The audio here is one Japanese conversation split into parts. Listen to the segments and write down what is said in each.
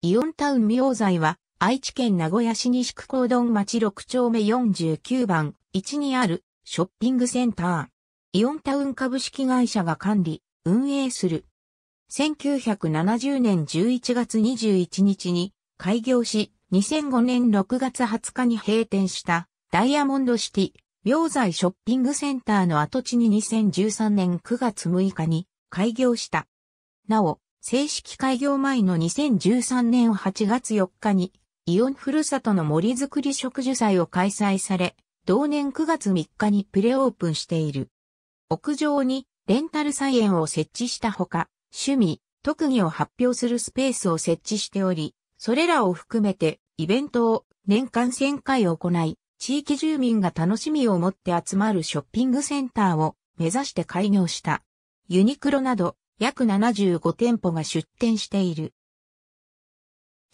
イオンタウン明西は、愛知県名古屋市西区高丼町6丁目49番1にあるショッピングセンター。イオンタウン株式会社が管理、運営する。1970年11月21日に開業し、2005年6月20日に閉店したダイヤモンドシティ、明西ショッピングセンターの跡地に2013年9月6日に開業した。なお、正式開業前の2013年8月4日に、イオンふるさとの森づくり植樹祭を開催され、同年9月3日にプレオープンしている。屋上にレンタル菜園を設置したほか、趣味、特技を発表するスペースを設置しており、それらを含めてイベントを年間1000回行い、地域住民が楽しみを持って集まるショッピングセンターを目指して開業した。ユニクロなど約75店舗が出店している。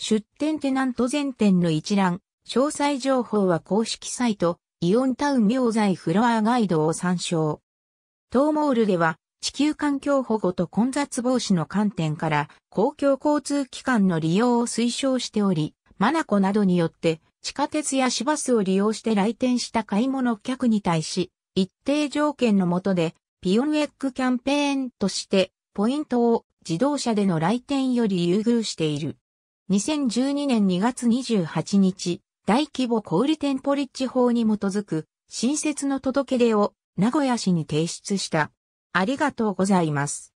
出店テナント全店の一覧、詳細情報は公式サイト、イオンタウン明材フロアガイドを参照。当モールでは、地球環境保護と混雑防止の観点から公共交通機関の利用を推奨しており、マナコなどによって地下鉄や市バスを利用して来店した買い物客に対し、一定条件のもとで、ピオンエッグキャンペーンとしてポイントを自動車での来店より優遇している。2012年2月28日、大規模小売店ポリッジ法に基づく新設の届け出を名古屋市に提出した。ありがとうございます。